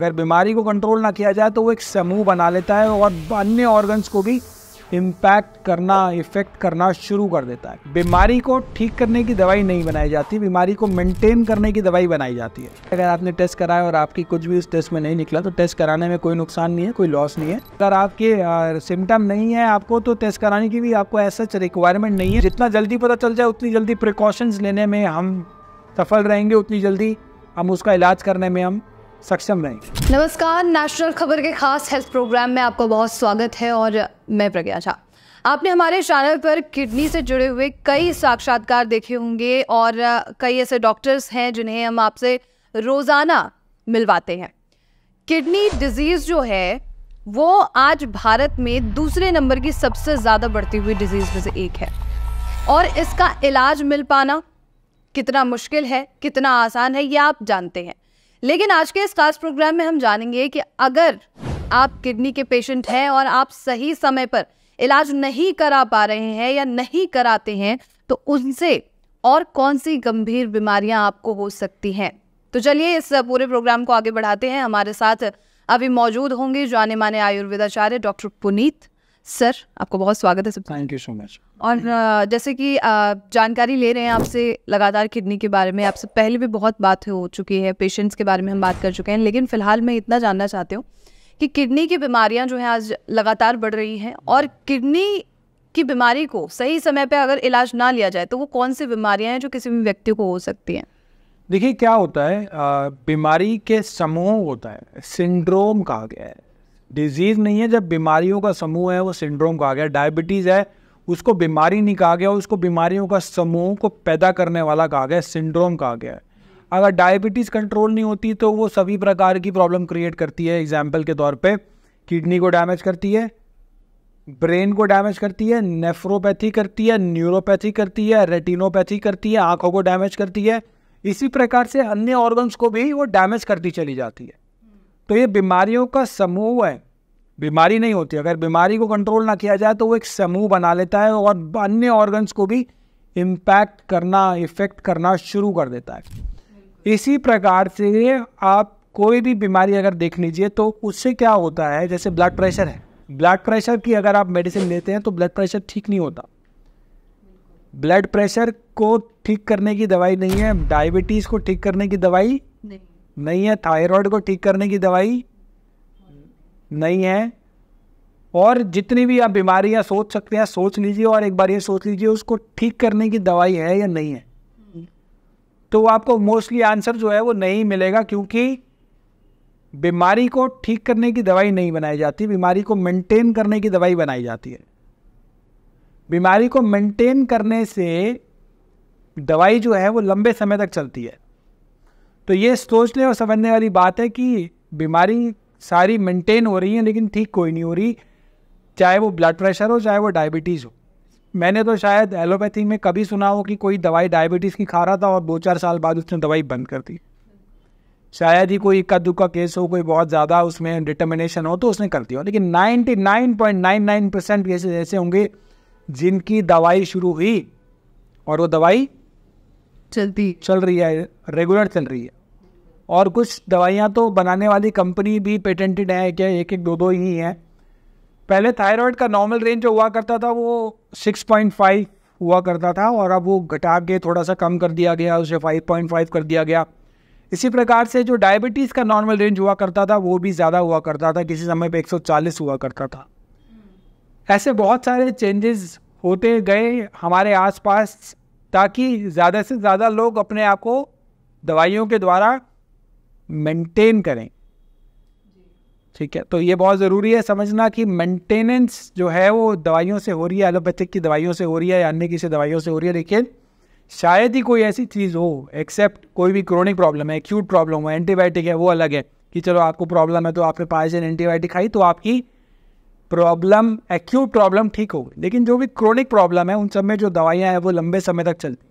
अगर बीमारी को कंट्रोल ना किया जाए तो वो एक समूह बना लेता है और अन्य ऑर्गन्स को भी इम्पैक्ट करना इफेक्ट करना शुरू कर देता है बीमारी को ठीक करने की दवाई नहीं बनाई जाती बीमारी को मेंटेन करने की दवाई बनाई जाती है अगर आपने टेस्ट कराया और आपकी कुछ भी उस टेस्ट में नहीं निकला तो टेस्ट कराने में कोई नुकसान नहीं है कोई लॉस नहीं है अगर आपके सिम्टम नहीं है आपको तो टेस्ट कराने की भी आपको ऐसा रिक्वायरमेंट नहीं है जितना जल्दी पता चल जाए उतनी जल्दी प्रिकॉशंस लेने में हम सफल रहेंगे उतनी जल्दी हम उसका इलाज करने में हम सक्षम रहेंगे नमस्कार नेशनल खबर के खास हेल्थ प्रोग्राम में आपका बहुत स्वागत है और मैं प्रज्ञा झा आपने हमारे चैनल पर किडनी से जुड़े हुए कई साक्षात्कार देखे होंगे और कई ऐसे डॉक्टर्स हैं जिन्हें हम आपसे रोज़ाना मिलवाते हैं किडनी डिजीज़ जो है वो आज भारत में दूसरे नंबर की सबसे ज़्यादा बढ़ती हुई डिजीज़ में से एक है और इसका इलाज मिल पाना कितना मुश्किल है कितना आसान है ये आप जानते हैं लेकिन आज के इस खास प्रोग्राम में हम जानेंगे कि अगर आप किडनी के पेशेंट हैं और आप सही समय पर इलाज नहीं करा पा रहे हैं या नहीं कराते हैं तो उनसे और कौन सी गंभीर बीमारियां आपको हो सकती हैं तो चलिए इस पूरे प्रोग्राम को आगे बढ़ाते हैं हमारे साथ अभी मौजूद होंगे जाने माने आयुर्वेदाचार्य डॉक्टर पुनीत सर आपको बहुत स्वागत है सब थैंक यू सो मच और जैसे कि जानकारी ले रहे हैं आपसे लगातार किडनी के बारे में आपसे पहले भी बहुत बात हो चुकी है पेशेंट्स के बारे में हम बात कर चुके हैं लेकिन फ़िलहाल मैं इतना जानना चाहती हूँ कि किडनी की बीमारियाँ जो हैं आज लगातार बढ़ रही हैं और किडनी की बीमारी को सही समय पर अगर इलाज ना लिया जाए तो वो कौन सी बीमारियाँ हैं जो किसी भी व्यक्ति को हो सकती हैं देखिए क्या होता है बीमारी के समूह होता है सिंड्रोम कहा गया है डिजीज़ नहीं है जब बीमारियों का समूह है वो सिंड्रोम कहा गया डायबिटीज़ है उसको बीमारी नहीं कहा गया उसको बीमारियों का समूह को पैदा करने वाला कहा गया सिंड्रोम कहा गया है अगर डायबिटीज़ कंट्रोल नहीं होती तो वो सभी प्रकार की प्रॉब्लम क्रिएट करती है एग्जाम्पल के तौर पर किडनी को डैमेज करती है ब्रेन को डैमेज करती है नेफ्रोपैथी करती है न्यूरोपैथी करती है रेटिनोपैथी करती है आंखों को डैमेज करती है इसी प्रकार से अन्य ऑर्गन्स को भी वो डैमेज करती चली जाती है तो ये बीमारियों का समूह है बीमारी नहीं होती अगर बीमारी को कंट्रोल ना किया जाए तो वो एक समूह बना लेता है और अन्य ऑर्गन्स को भी इम्पैक्ट करना इफ़ेक्ट करना शुरू कर देता है इसी प्रकार से आप कोई भी बीमारी अगर देख लीजिए तो उससे क्या होता है जैसे ब्लड प्रेशर है ब्लड प्रेशर की अगर आप मेडिसिन लेते हैं तो ब्लड प्रेशर ठीक नहीं होता ब्लड प्रेशर को ठीक करने की दवाई नहीं है डायबिटीज़ को ठीक करने की दवाई नहीं है थायराइड को ठीक करने की दवाई नहीं है और जितनी भी आप बीमारियां सोच सकते हैं सोच लीजिए और एक बार ये सोच लीजिए उसको ठीक करने की दवाई है या नहीं है तो आपको मोस्टली आंसर जो है वो नहीं मिलेगा क्योंकि बीमारी को ठीक करने की दवाई नहीं बनाई जाती बीमारी को मेंटेन करने की दवाई बनाई जाती है बीमारी को मेंटेन करने से दवाई जो है वो लंबे समय तक चलती है तो ये सोचने और समझने वाली बात है कि बीमारी सारी मेंटेन हो रही है लेकिन ठीक कोई नहीं हो रही चाहे वो ब्लड प्रेशर हो चाहे वो डायबिटीज़ हो मैंने तो शायद एलोपैथी में कभी सुना हो कि कोई दवाई डायबिटीज़ की खा रहा था और दो चार साल बाद उसने दवाई बंद कर दी शायद ही कोई इक्का दुक्का केस हो कोई बहुत ज़्यादा उसमें डिटर्मिनेशन हो तो उसने कर दिया लेकिन 99.99 परसेंट केसेज ऐसे होंगे जिनकी दवाई शुरू हुई और वो दवाई चलती चल रही है रेगुलर चल रही है और कुछ दवाइयाँ तो बनाने वाली कंपनी भी पेटेंटेड है क्या एक एक दो दो ही हैं पहले थायराइड का नॉर्मल रेंज जो हुआ करता था वो 6.5 हुआ करता था और अब वो घटा के थोड़ा सा कम कर दिया गया उसे 5.5 कर दिया गया इसी प्रकार से जो डायबिटीज़ का नॉर्मल रेंज हुआ करता था वो भी ज़्यादा हुआ करता था किसी समय पे 140 हुआ करता था ऐसे बहुत सारे चेंजेस होते गए हमारे आसपास ताकि ज़्यादा से ज़्यादा लोग अपने आप को दवाइयों के द्वारा मेंटेन करें ठीक है तो ये बहुत ज़रूरी है समझना कि मेंटेनेंस जो है वो दवाइयों से हो रही है एलोपैथिक की दवाइयों से हो रही है या अन्य किसी दवाइयों से हो रही है लेकिन शायद ही कोई ऐसी चीज़ हो एक्सेप्ट कोई भी क्रोनिक प्रॉब्लम है एक्यूट प्रॉब्लम हो एंटीबायोटिक है वो अलग है कि चलो आपको प्रॉब्लम है तो आपने पाँच दिन एंटीबायोटिक खाई तो आपकी प्रॉब्लम एक्यूट प्रॉब्लम ठीक हो गई लेकिन जो भी क्रोनिक प्रॉब्लम है उन सब में जो दवाइयाँ हैं वो लंबे समय तक चलती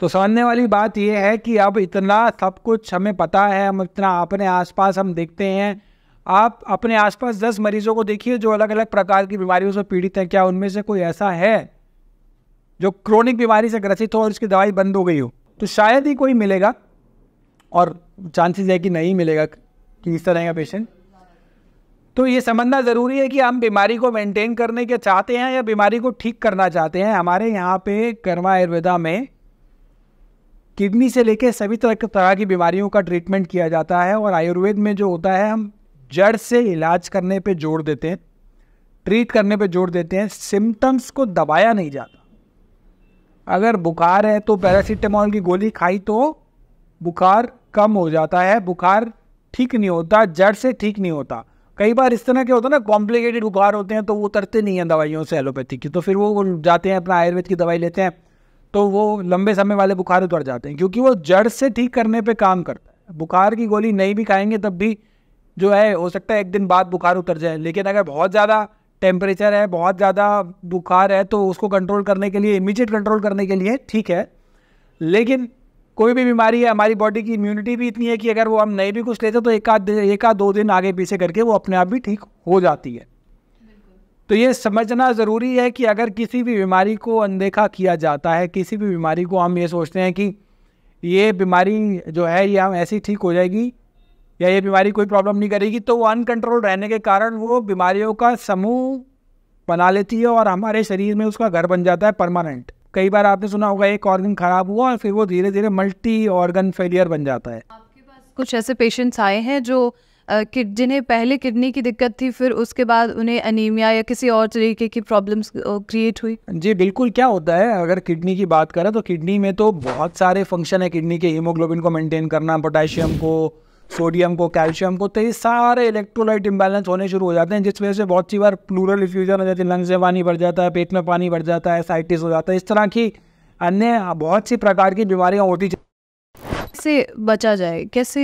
तो समझने वाली बात यह है कि अब इतना सब कुछ हमें पता है हम इतना अपने आसपास हम देखते हैं आप अपने आसपास दस मरीजों को देखिए जो अलग अलग प्रकार की बीमारियों से पीड़ित हैं क्या उनमें से कोई ऐसा है जो क्रोनिक बीमारी से ग्रसित हो और उसकी दवाई बंद हो गई हो तो शायद ही कोई मिलेगा और चांसेस है कि नहीं मिलेगा कि इस तरह का पेशेंट तो ये समझना ज़रूरी है कि हम बीमारी को मेंटेन करने के चाहते हैं या बीमारी को ठीक करना चाहते हैं हमारे यहाँ पे कर्मा आयुर्वेदा में किडनी से लेके सभी तरह तरह की बीमारियों का ट्रीटमेंट किया जाता है और आयुर्वेद में जो होता है हम जड़ से इलाज करने पे जोर देते हैं ट्रीट करने पे जोर देते हैं सिम्टम्स को दबाया नहीं जाता अगर बुखार है तो पैरासीटामोल की गोली खाई तो बुखार कम हो जाता है बुखार ठीक नहीं होता जड़ से ठीक नहीं होता कई बार इस तरह के होता है ना कॉम्प्लिकेटेड बुखार होते हैं तो वो उतरते नहीं हैं दवाइयों से एलोपैथी की तो फिर वो जाते हैं अपना आयुर्वेद की दवाई लेते हैं तो वो लंबे समय वाले बुखार उतर जाते हैं क्योंकि वो जड़ से ठीक करने पर काम करता है बुखार की गोली नहीं भी खाएंगे तब भी जो है हो सकता है एक दिन बाद बुखार उतर जाए लेकिन अगर बहुत ज़्यादा टेम्परेचर है बहुत ज़्यादा बुखार है तो उसको कंट्रोल करने के लिए इमीजिएट कंट्रोल करने के लिए ठीक है लेकिन कोई भी बीमारी है हमारी बॉडी की इम्यूनिटी भी इतनी है कि अगर वो हम नहीं भी कुछ लेते तो एक आध एक आध दो दिन आगे पीछे करके वो अपने आप भी ठीक हो जाती है तो ये समझना ज़रूरी है कि अगर किसी भी बीमारी को अनदेखा किया जाता है किसी भी बीमारी को हम ये सोचते हैं कि ये बीमारी जो है ये हम ऐसी ठीक हो जाएगी या ये बीमारी कोई प्रॉब्लम नहीं करेगी तो वो अनकंट्रोल रहने के कारण वो बीमारियों का समूह बना लेती है और हमारे शरीर में उसका घर बन जाता है परमानेंट कई बार आपने सुना होगा एक ऑर्गन खराब हुआ और फिर वो धीरे धीरे मल्टी ऑर्गन फेलियर बन जाता है आपके पास कुछ ऐसे पेशेंट्स आए हैं जो जिन्हें पहले किडनी की दिक्कत थी फिर उसके बाद उन्हें अनीमिया या किसी और तरीके की प्रॉब्लम्स क्रिएट हुई जी बिल्कुल क्या होता है अगर किडनी की बात करें तो किडनी में तो बहुत सारे फंक्शन है किडनी के हीमोग्लोबिन को मेंटेन करना पोटेशियम को सोडियम को कैल्शियम को तो ये सारे इलेक्ट्रोलाइट इम्बैलेंस होने शुरू हो जाते हैं जिस वजह से बहुत सी बार प्लूरल इफ्यूजन हो जाती है लंग्स में पानी बढ़ जाता है पेट में पानी बढ़ जाता है साइटिस हो जाता है इस तरह की अन्य बहुत सी प्रकार की बीमारियाँ होती कैसे बचा जाए कैसे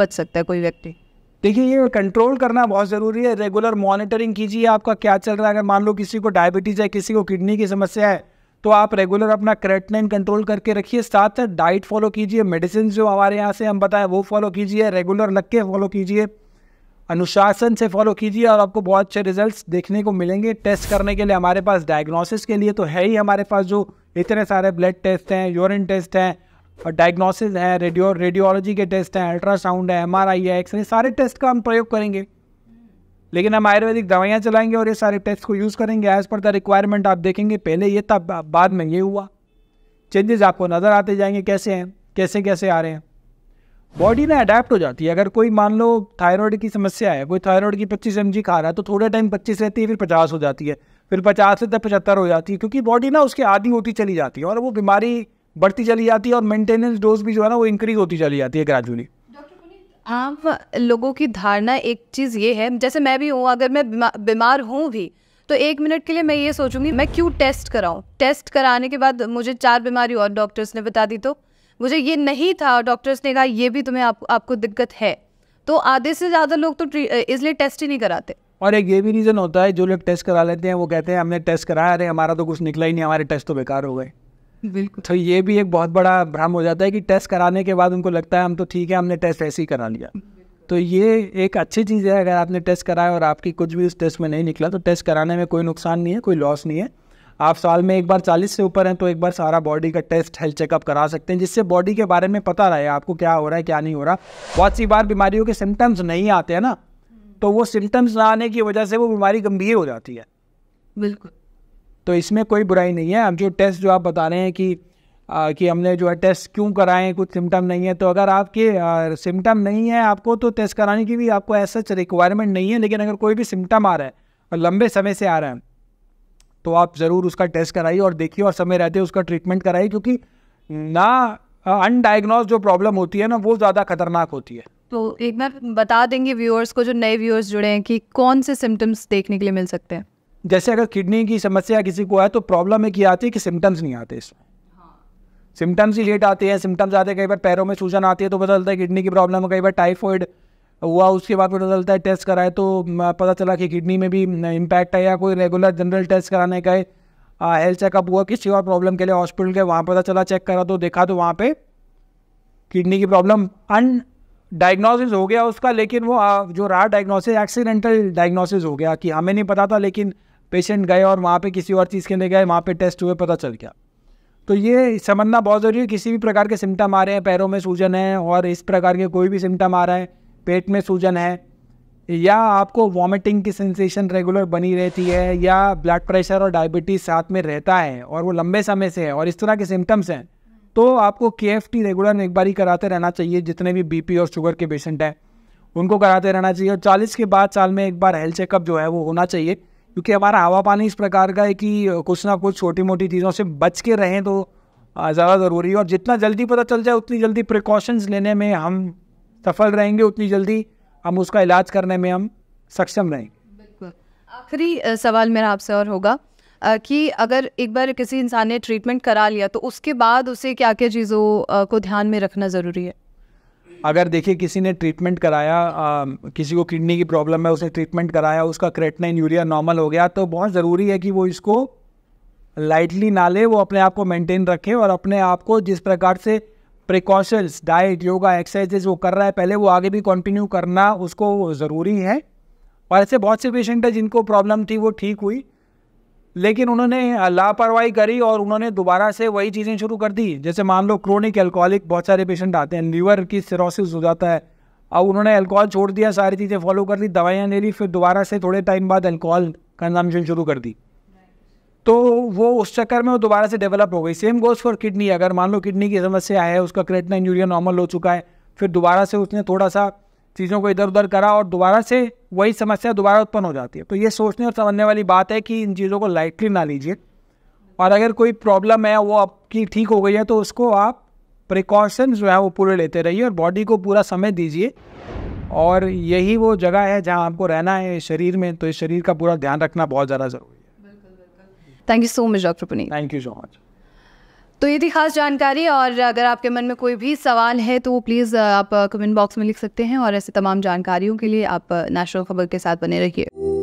बच सकता है कोई व्यक्ति देखिए ये कंट्रोल करना बहुत ज़रूरी है रेगुलर मॉनिटरिंग कीजिए आपका क्या चल रहा है अगर मान लो किसी को डायबिटीज़ है किसी को किडनी की समस्या है तो आप रेगुलर अपना क्रेटनाइन कंट्रोल करके रखिए साथ साथ डाइट फॉलो कीजिए मेडिसिन जो हमारे यहाँ से हम बताएं वो फॉलो कीजिए रेगुलर लग के फॉलो कीजिए अनुशासन से फॉलो कीजिए और आपको बहुत अच्छे रिजल्ट्स देखने को मिलेंगे टेस्ट करने के लिए हमारे पास डायग्नोसिस के लिए तो है ही हमारे पास जो इतने सारे ब्लड टेस्ट हैं यूरिन टेस्ट हैं और डायग्नोसिस है रेडियो रेडियोलॉजी के टेस्ट हैं अल्ट्रासाउंड है एम है एक्सरे सारे टेस्ट का हम प्रयोग करेंगे लेकिन हम आयुर्वेदिक दवाइयाँ चलाएंगे और ये सारे टेस्ट को यूज़ करेंगे एज़ पर द रिक्वायरमेंट आप देखेंगे पहले ये था बाद में ये हुआ चेंजेस आपको नज़र आते जाएंगे कैसे हैं कैसे कैसे आ रहे हैं बॉडी ना अडेप्ट हो जाती है अगर कोई मान लो थायराइड की समस्या है कोई थायराइड की पच्चीस एम खा रहा है तो थोड़े टाइम पच्चीस रहती है फिर पचास हो जाती है फिर पचास से तक तो पचहत्तर हो जाती है क्योंकि बॉडी ना उसके आदि होती चली जाती है और वो बीमारी बढ़ती चली जाती है और मेंटेनेंस डोज भी जो है ना वो इंक्रीज होती चली जाती है ग्रेजुअली आम लोगों की धारणा एक चीज़ ये है जैसे मैं भी हूँ अगर मैं बीमार हूँ भी तो एक मिनट के लिए मैं ये सोचूंगी मैं क्यों टेस्ट कराऊँ टेस्ट कराने के बाद मुझे चार बीमारी और डॉक्टर्स ने बता दी तो मुझे ये नहीं था डॉक्टर्स ने कहा ये भी तुम्हें आप, आपको दिक्कत है तो आधे से ज़्यादा लोग तो इसलिए टेस्ट ही नहीं कराते और एक ये भी रीज़न होता है जो लोग टेस्ट करा लेते हैं वो कहते हैं हमने टेस्ट कराया अरे हमारा तो कुछ निकला ही नहीं हमारे टेस्ट तो बेकार हो गए बिल्कुल तो ये भी एक बहुत बड़ा भ्रम हो जाता है कि टेस्ट कराने के बाद उनको लगता है हम तो ठीक है हमने टेस्ट ऐसे ही करा लिया तो ये एक अच्छी चीज़ है अगर आपने टेस्ट कराया और आपकी कुछ भी उस टेस्ट में नहीं निकला तो टेस्ट कराने में कोई नुकसान नहीं है कोई लॉस नहीं है आप साल में एक बार चालीस से ऊपर हैं तो एक बार सारा बॉडी का टेस्ट हेल्थ चेकअप करा सकते हैं जिससे बॉडी के बारे में पता रहे आपको क्या हो रहा है क्या नहीं हो रहा बहुत सी बार बीमारियों के सिम्टम्स नहीं आते हैं ना तो वो सिम्टम्स ना आने की वजह से वो बीमारी गंभीर हो जाती है बिल्कुल तो इसमें कोई बुराई नहीं है अब जो टेस्ट जो आप बता रहे हैं कि आ, कि हमने जो है टेस्ट क्यों कराएं कुछ सिम्टम नहीं है तो अगर आपके सिम्टम नहीं है आपको तो टेस्ट कराने की भी आपको ऐसा रिक्वायरमेंट नहीं है लेकिन अगर कोई भी सिम्टम आ रहा है और लंबे समय से आ रहा है तो आप ज़रूर उसका टेस्ट कराइए और देखिए और समय रहते उसका ट्रीटमेंट कराइए क्योंकि ना अनडायग्नोज जो प्रॉब्लम होती है ना वो ज़्यादा खतरनाक होती है तो एक बार बता देंगे व्यूअर्स को जो नए व्यूअर्स जुड़े हैं कि कौन से सिम्टम्स देखने के लिए मिल सकते हैं जैसे अगर किडनी की समस्या किसी को है तो प्रॉब्लम एक ये आती है कि सिम्टम्स नहीं आते इसमें सिम्टम्स हाँ। ही लेट आते हैं सिम्टम्स आते हैं कई बार पैरों में सूजन आती है तो पता चलता है किडनी की प्रॉब्लम कई बार टाइफॉइड हुआ उसके बाद पता चलता है टेस्ट कराए तो पता चला कि किडनी में भी इम्पैक्ट है या कोई रेगुलर जनरल टेस्ट कराने का है हेल्थ चेकअप हुआ किसी और प्रॉब्लम के लिए हॉस्पिटल के वहाँ पता चला चेक करा तो देखा तो वहाँ पे किडनी की प्रॉब्लम अन डायग्नोसिस हो गया उसका लेकिन वो जो रहा डायग्नोसिस एक्सीडेंटल डायग्नोसिस हो गया कि हमें नहीं पता था लेकिन पेशेंट गए और वहाँ पे किसी और चीज़ के लिए गए वहाँ पे टेस्ट हुए पता चल गया तो ये समझना बहुत ज़रूरी है किसी भी प्रकार के सिम्टम आ रहे हैं पैरों में सूजन है और इस प्रकार के कोई भी सिम्टम आ रहा है पेट में सूजन है या आपको वॉमिटिंग की सेंसेशन रेगुलर बनी रहती है या ब्लड प्रेशर और डायबिटीज़ साथ में रहता है और वो लंबे समय से है और इस तरह के सिम्टम्स हैं तो आपको के रेगुलर एक बार ही कराते रहना चाहिए जितने भी पी और शुगर के पेशेंट हैं उनको कराते रहना चाहिए और चालीस के बाद साल में एक बार हेल्थ चेकअप जो है वो होना चाहिए क्योंकि हमारा हवा पानी इस प्रकार का है कि कुछ ना कुछ छोटी मोटी चीज़ों से बच के रहें तो ज़्यादा ज़रूरी है और जितना जल्दी पता चल जाए उतनी जल्दी प्रिकॉशंस लेने में हम सफल रहेंगे उतनी जल्दी हम उसका इलाज करने में हम सक्षम रहेंगे आखिरी सवाल मेरा आपसे और होगा कि अगर एक बार किसी इंसान ने ट्रीटमेंट करा लिया तो उसके बाद उसे क्या क्या चीज़ों को ध्यान में रखना ज़रूरी है अगर देखिए किसी ने ट्रीटमेंट कराया आ, किसी को किडनी की प्रॉब्लम है उसने ट्रीटमेंट कराया उसका क्रेटनाइन यूरिया नॉर्मल हो गया तो बहुत ज़रूरी है कि वो इसको लाइटली ना ले वो अपने आप को मेंटेन रखे और अपने आप को जिस प्रकार से प्रिकॉशंस डाइट योगा एक्सरसाइजेज वो कर रहा है पहले वो आगे भी कंटिन्यू करना उसको ज़रूरी है और ऐसे बहुत से पेशेंट हैं जिनको प्रॉब्लम थी वो ठीक हुई लेकिन उन्होंने लापरवाही करी और उन्होंने दोबारा से वही चीज़ें शुरू कर दी जैसे मान लो क्रोनिक एल्कोहलिक बहुत सारे पेशेंट आते हैं लीवर की सिरोसिस हो जाता है अब उन्होंने अल्कोहल छोड़ दिया सारी चीज़ें फॉलो कर ली दवाइयाँ ले ली फिर दोबारा से थोड़े टाइम बाद अल्कोहल कंजम्पशन शुरू कर दी तो वो उस चक्कर में वो दोबारा से डेवलप हो गई सेम गोज फॉर किडनी अगर मान लो किडनी की समस्या है उसका क्रेटना यूरिया नॉर्मल हो चुका है फिर दोबारा से उसने थोड़ा सा चीज़ों को इधर उधर करा और दोबारा से वही समस्या दोबारा उत्पन्न हो जाती है तो ये सोचने और समझने वाली बात है कि इन चीज़ों को लाइटली ना लीजिए और अगर कोई प्रॉब्लम है वो आपकी ठीक हो गई है तो उसको आप प्रिकॉशन जो है वो पूरे लेते रहिए और बॉडी को पूरा समय दीजिए और यही वो जगह है जहाँ आपको रहना है शरीर में तो इस शरीर का पूरा ध्यान रखना बहुत ज़्यादा ज़रूरी है thank you so much doctor Puneet thank you so much तो ये थी खास जानकारी और अगर आपके मन में कोई भी सवाल है तो प्लीज़ आप कमेंट uh, बॉक्स में लिख सकते हैं और ऐसे तमाम जानकारियों के लिए आप नेशनल uh, खबर के साथ बने रहिए